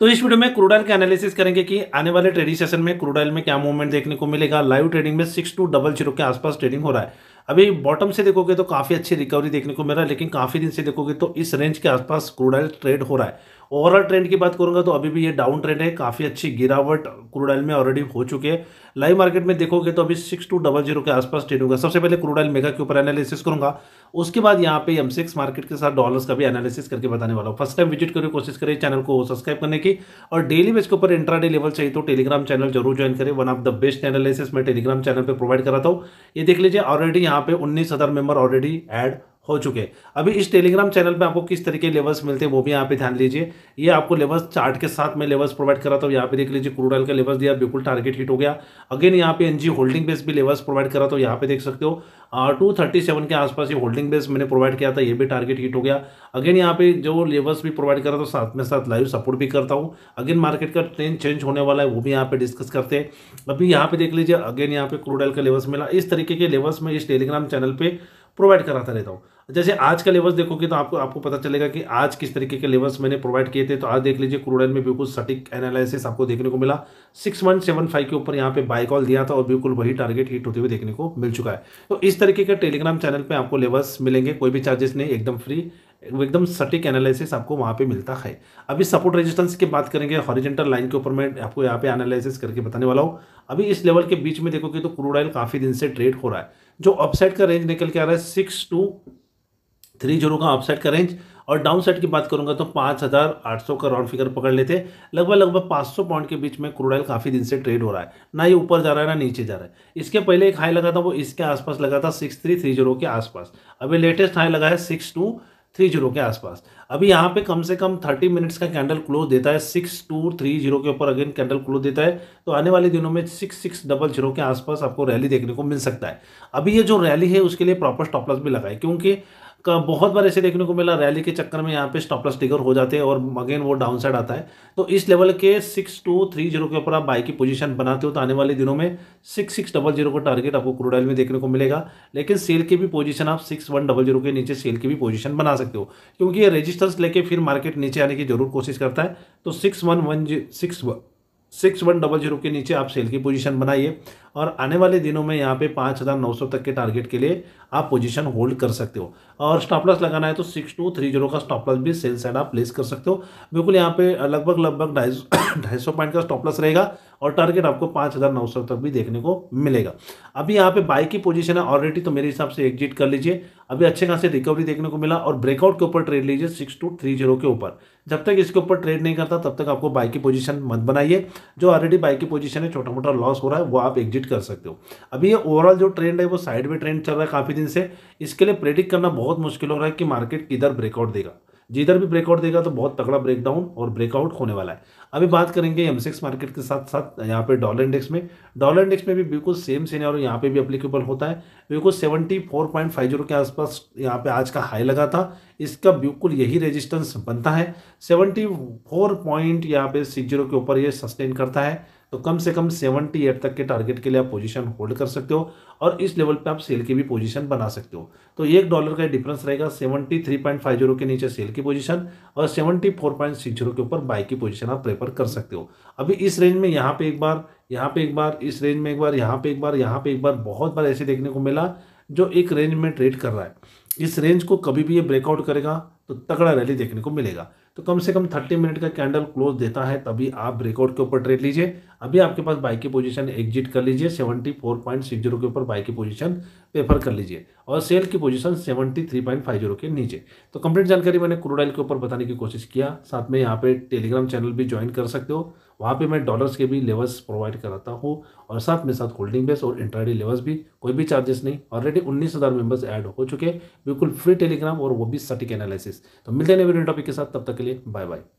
तो इस वीडियो में क्रूड ऑयल के एनालिसिस करेंगे कि आने वाले ट्रेडिंग सेशन में क्रूड ऑयल में क्या मूवमेंट देखने को मिलेगा लाइव ट्रेडिंग में सिक्स टू डबल जीरो के आसपास ट्रेडिंग हो रहा है अभी बॉटम से देखोगे तो काफ़ी अच्छी रिकवरी देखने को मिल रहा है लेकिन काफ़ी दिन से देखोगे तो इस रेंज के आसपास क्रूड ऑयल ट्रेड हो रहा है ओवरऑल ट्रेंड की बात करूंगा तो अभी भी ये डाउन ट्रेंड है काफ़ी अच्छी गिरावट क्रूड ऑयल में ऑलरेडी हो चुकी है लाइव मार्केट में देखोगे तो अभी सिक्स टू डबल जीरो के आसपास ट्रेड होगा सबसे पहले क्रूड ऑयल मेगा के ऊपर एनालिसिस करूंगा उसके बाद यहाँ पे एम मार्केट के साथ डॉलर्स का भी एनालिसिस करके बताने वाला हूँ फर्स्ट टाइम विजिट करें कोशिश करें चैनल को सब्सक्राइब करने की और डेली बेस के ऊपर इंट्राडे लेवल चाहिए तो टेलीग्राम चैनल जरूर ज्वाइन करें one of the best analysis मैं टेलीग्राम चैनल पर प्रोवाइड कराता हूँ ये देख लीजिए ऑलरेडी यहाँ पे उन्नीस मेंबर ऑलरेडी एड हो चुके अभी इस टेलीग्राम चैनल पे आपको किस तरीके लेवल्स मिलते हैं वो भी यहाँ पे ध्यान लीजिए ये आपको लेवल्स चार्ट के साथ में लेवल्स प्रोवाइड करा था यहाँ पे देख लीजिए क्रूड ऑयल का लेवल्स दिया बिल्कुल टारगेट हिट हो गया अगेन यहाँ पे एनजी होल्डिंग बेस भी लेवल्स प्रोवाइड करा तो यहाँ पे देख सकते हो टू थर्टी सेवन के आसपास ये होल्डिंग बेस मैंने प्रोवाइड किया था ये भी टारगेट हिट हो गया अगेन यहाँ पे जो लेवल्स भी प्रोवाइड करा तो साथ में साथ लाइव सपोर्ट भी करता हूँ अगेन मार्केट का ट्रेंड चेंज होने वाला है वो भी यहाँ पे डिस्कस करते हैं अभी यहाँ पे देख लीजिए अगेन यहाँ पे क्रूड ऑयल का लेवल्स मिला इस तरीके के लेवल्स में इस टेलीग्राम चैनल पर प्रोवाइड कराता रहता हूँ जैसे आज का लेवल्स देखोगे तो आपको आपको पता चलेगा कि आज किस तरीके के लेवल्स मैंने प्रोवाइड किए थे तो आज देख लीजिए क्रूड में बिल्कुल सटीक एनालिसिस आपको देखने को मिला सिक्स वन सेवन फाइव के ऊपर यहाँ पे बाई कॉल दिया था और बिल्कुल वही टारगेट हिट होते हुए देखने को मिल चुका है तो इस तरीके का टेलीग्राम चैनल पर आपको लेवल्स मिलेंगे कोई भी चार्जेस नहीं एकदम फ्री एकदम सटीक एनालिसिस आपको वहाँ पे मिलता है अभी सपोर्ट रेजिस्टेंस की बात करेंगे हॉरिजेंटल लाइन के ऊपर मैं आपको यहाँ पे एनालिसिस करके बताने वाला हूँ अभी इस लेवल के बीच में देखोगे तो क्रूड ऑयल काफ़ी दिन से ट्रेड हो रहा है जो अपसाइड का रेंज निकल के आ रहा है सिक्स टू थ्री जीरो का अपसाइड का रेंज और डाउन साइड की बात करूंगा तो पाँच हज़ार आठ सौ का राउंड फिगर पकड़ लेते लगभग लगभग पाँच सौ पॉइंट के बीच में क्रूड ऑयल काफ़ी दिन से ट्रेड हो रहा है ना ये ऊपर जा रहा है ना नीचे जा रहा है इसके पहले एक हाई लगा था वो इसके आसपास लगा था सिक्स थ्री थ्री जीरो के आसपास अभी लेटेस्ट हाई लगा है सिक्स टू थ्री जीरो के आसपास अभी यहाँ पे कम से कम थर्टी मिनट्स का कैंडल क्लोज देता है सिक्स टू थ्री जीरो के ऊपर अगेन कैंडल क्लोज देता है तो आने वाले दिनों में सिक्स सिक्स डबल जीरो के आसपास आपको रैली देखने को मिल सकता है अभी ये जो रैली है उसके लिए प्रॉपर स्टॉपलस भी लगाए क्योंकि बहुत बार ऐसे देखने को मिला रैली के चक्कर में यहाँ पे स्टॉपलस टिकर हो जाते हैं और अगेन वो डाउन साइड आता है तो इस लेवल के सिक्स टू थ्री जीरो के ऊपर आप बाई की पोजीशन बनाते हो तो आने वाले दिनों में सिक्स सिक्स डबल जीरो का टारगेट आपको क्रूड में देखने को मिलेगा लेकिन सेल की भी पोजीशन आप सिक्स वन डबल जीरो के नीचे सेल की भी पोजीशन बना सकते हो क्योंकि ये रजिस्टर्स लेके फिर मार्केट नीचे आने की जरूर कोशिश करता है तो six one one six six one double zero के नीचे आप सेल की पोजीशन बनाइए और आने वाले दिनों में यहाँ पे पाँच हज़ार नौ सौ तक के टारगेट के लिए आप पोजीशन होल्ड कर सकते हो और स्टॉप लॉस लगाना है तो सिक्स टू थ्री जीरो का स्टॉप लॉस भी सेल साइड आप प्लेस कर सकते हो बिल्कुल यहाँ पे लगभग लगभग ढाई ढाई सौ पॉइंट का स्टॉप लॉस रहेगा और टारगेट आपको पाँच हज़ार नौ सौ तक भी देखने को मिलेगा अभी यहाँ पे बाई की पोजीशन है ऑलरेडी तो मेरे हिसाब से एग्जिट कर लीजिए अभी अच्छे खासे रिकवरी देखने को मिला और ब्रेकआउट के ऊपर ट्रेड लीजिए सिक्स टू थ्री जीरो के ऊपर जब तक इसके ऊपर ट्रेड नहीं करता तब तक आपको बाई की पोजीशन मत बनाइए जो ऑलरेडी बाई की पोजीशन है छोटा मोटा लॉस हो रहा है वो आप एग्जिट कर सकते हो अभी ये ओवरऑल जो ट्रेंड है वो साइड में ट्रेंड चल रहा है काफ़ी दिन से इसके लिए प्रेडिक्ट करना बहुत मुश्किल हो रहा है कि मार्केट किधर ब्रेकआउट देगा जिधर भी ब्रेकआउट देगा तो बहुत तगड़ा ब्रेकडाउन और ब्रेकआउट होने वाला है अभी बात करेंगे एमसेक्स मार्केट के साथ साथ यहाँ पे डॉलर इंडेक्स में डॉलर इंडेक्स में भी बिल्कुल सेम सीनियर यहाँ पे भी अप्लीकेबल होता है बिल्कुल seventy four point five zero के आसपास यहाँ पे आज का हाई लगा था इसका बिल्कुल यही रेजिस्टेंस बनता है सेवेंटी फोर पॉइंट यहाँ पे सिक्स जीरो के ऊपर ये सस्टेन करता है तो कम से कम सेवेंटी एट तक के टारगेट के लिए आप पोजीशन होल्ड कर सकते हो और इस लेवल पे आप सेल की भी पोजीशन बना सकते हो तो एक डॉलर का डिफरेंस रहेगा seventy three point five zero के नीचे सेल की पोजीशन और seventy four point six zero के ऊपर बाय की पोजीशन आप प्रेफर कर सकते हो अभी इस रेंज में यहाँ पे एक बार यहाँ पे एक बार इस रेंज में एक बार यहाँ पे एक बार यहाँ पे एक बार बहुत बार ऐसे देखने को मिला जो एक रेंज में ट्रेड कर रहा है इस रेंज को कभी भी ये ब्रेकआउट करेगा तो तगड़ा रैली देखने को मिलेगा तो कम से कम थर्टी मिनट का कैंडल क्लोज देता है तभी आप ब्रेकआउट के ऊपर ट्रेड लीजिए अभी आपके पास बाइक की पोजीशन एग्जिट कर लीजिए seventy four point six zero के ऊपर बाइक की पोजीशन पेपर कर लीजिए और सेल की position seventy three point five zero के नीचे तो कंप्लीट जानकारी मैंने क्रूडाइल के ऊपर बताने की कोशिश किया साथ में यहाँ पे टेलीग्राम चैनल भी ज्वाइन कर सकते हो वहाँ पे मैं डॉलर्स के भी लेवल्स प्रोवाइड कराता हूँ और साथ में साथ होल्डिंग बेस और इंटरडी लेवल्स भी कोई भी चार्जेस नहीं ऑलरेडी उन्नीस हज़ार मेम्बर्स ऐड हो चुके बिल्कुल फ्री टेलीग्राम और वो भी सटीक एनालिसिस तो मिलते हैं वीडियो टॉपिक के साथ तब तक के लिए बाय बाय